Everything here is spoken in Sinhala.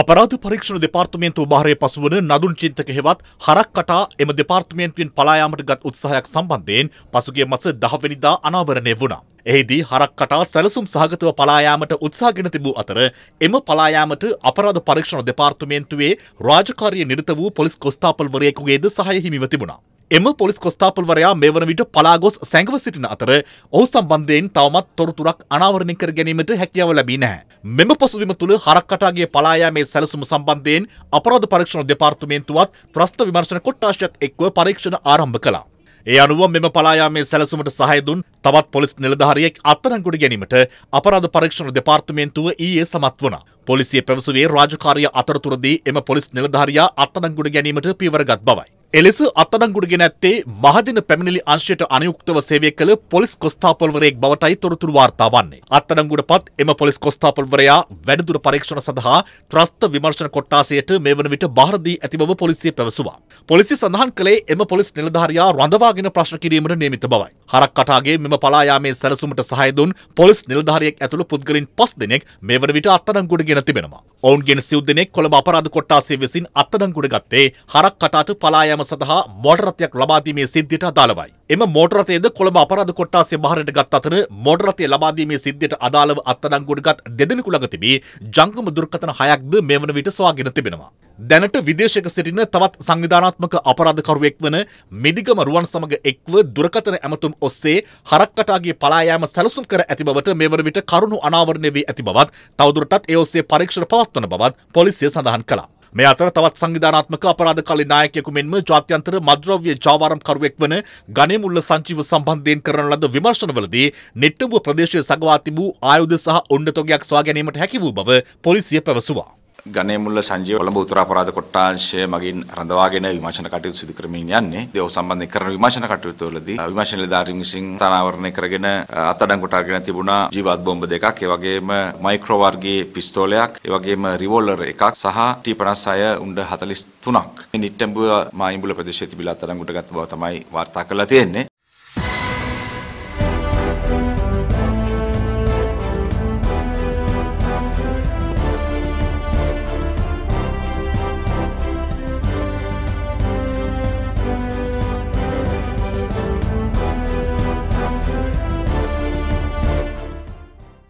අපරාධ පරීක්ෂණ දෙපාර්තමේන්තුව භාරය පසුවන නදුන් චින්තක හෙවත් හරක් කටා එම දෙපාර්තමේන්තුවෙන් පලායාමට ගත් උත්සාහයක් සම්බන්ධයෙන් පසුගිය මස දහවැනිදා අනාවරණය වුණා. එහිදී හරක් කටා සැලසුම් සහගතව පලායාමට උත්සාහගෙන තිබූ අතර එම පලායාමට අපරාධ පරීක්ෂණ දෙපාර්තමේන්තුවේ රාජකාරිය නිරත වූ පොලිස් කොස්තාපල්වරයෙකුගේද සහය හිමිව තිබුණා. එම පොලිස් කොස්ථාපල්වරයා මේ වන විට පලාගොස් සැඟව සිටින අතර ඔහු සම්බන්ධයෙන් තවමත් තොරතුරක් අනාවරණය කර ගැනීමට හැකියාව ලැබී නැහැ. මෙම පසුබිම තුළ හරක්කටාගේ පලායාමේ සැලසුම සම්බන්ධයෙන් අපරාධ පරීක්ෂණ දෙපාර්තමේන්තුවත් ත්‍රස්ත විමර්ශන කොට්ටාශයත් එක්ව පරීක්ෂණ ආරම්භ කළා. ඒ අනුව මෙම පලායාමේ සැලසුමට සහය දුන් තවත් පොලිස් නිලධාරියෙක් අත්අඩංගුවට ගැනීමට අපරාධ පරීක්ෂණ දෙපාර්තමේන්තුව ඊයේ සමත් වුණා. පොලිසිය පැවසුවේ රාජකාරිය අතරතුරදී එම පොලිස් නිලධාරියා අත්අඩංගුවට ගැනීමට පියවරගත් බවයි. එලෙස අත්අඩංගුවටගෙන ඇත්තේ මහජන පැමිණිලි අංශයට අනුයුක්තව සේවය කළ පොලිස් කොස්තාපල්වරයෙක් බවටයි තොරතුරු වාර්තා වන්නේ. අත්අඩංගුවටපත් එම පොලිස් කොස්තාපල්වරයා වැඩිදුර පරීක්ෂණ සඳහා ත්‍රස්ත විමර්ශන කොට්ටාසයට මේ වන විට බාර දී ඇති බව පොලිසිය පැවසුවා. පොලිසිය සඳහන් කළේ එම පොලිස් නිලධාරියා රඳවාගෙන ප්‍රශ්න කිරීමට නියමිත බවයි. හරක්කටාගේ මෙම පලායාමේ සැලසුමට සහයදුන් පොලිස් නිලධාරියෙක් ඇතුළු පුද්ගලින් පස් දෙනෙක් මෙවර විට අත්අඩංගුවට ගෙන තිබෙනවා. ඔවුන්ගෙන් සිව් දෙනෙක් කොළඹ අපරාධ කොට්ටාසය විසින් අත්අඩංගුවට ගත්තේ හරක්කටාට පලායාම සඳහා මෝටරත්යක් ලබාදීමේ සිද්ධියට අදාළවයි. එම මෝටරතයේද කොළඹ අපරාධ කොට්ටාසේ බහරට ගත් අතර මෝටරතය ලබාදීමේ සිද්ධියට අදාළව අත්අඩංගුවට ගත් දෙදෙනෙකු ළඟ තිබී ජංගම දුර්කථන හයක්ද මේ වන විට සොයාගෙන තිබෙනවා. දැනට විදේශක සිටින තවත් සංවිධානාත්මක අපරාධකරුවෙක් වන මිදිගම රුවන් සමග එක්ව දුරකථන ඇමතුම් ඔස්සේ හරක්කටාගේ පලායෑම සැලසුම් කර ඇති බවට මේ වන විට කරුණු අනාවරණය වී ඇති බවත් තවදුරටත් ඒ ඔස්සේ පරීක්ෂණ පවත්වන බවත් පොලිසිය සඳහන් කළා. මේ අතර තවත් සංවිධානාත්මක අපරාධකාරී නායකයෙකු මෙන්ම ජාත්‍යන්තර මද්‍රව්‍ය ජාවාරම්කරුවෙක් වන ගනේමුල්ල සංචීව සම්බන්ධයෙන් කරන ලද විමර්ශනවලදී නෙට්ටඹුව ප්‍රදේශයේ සගවා තිබූ ආයුධ සහ ඔණ්ඩතොගයක් සොයා ගැනීමට හැකි වූ බව පොලිසිය පැවසුවා. ගනේමුල්ල සංජීව කොළඹ උතුර අපරාධ කොට්ටාංශය මගින් රඳවාගෙන විමර්ශන කටයුතු සිදු කරමින් යන්නේ. ඒ සම්බන්ධයෙන් කරන විමර්ශන කටයුතුවලදී විමර්ශන නිලධාරීන් විසින් තනාවරණය කරගෙන අත්අඩංගුවට අරගෙන තිබුණා ජීවත් බෝම්බ දෙකක්, ඒ වගේම මයික්‍රෝ වර්ගයේ පිස්තෝලයක්, ඒ වගේම රිවෝල්වර් එකක් සහ T56 උණ්ඩ 43ක්. මේ නිට්ටඹුව මායිඹුල ප්‍රදේශයේ තිබිලා අත්අඩංගුවට ගත් බව තමයි වාර්තා කරලා තියෙන්නේ.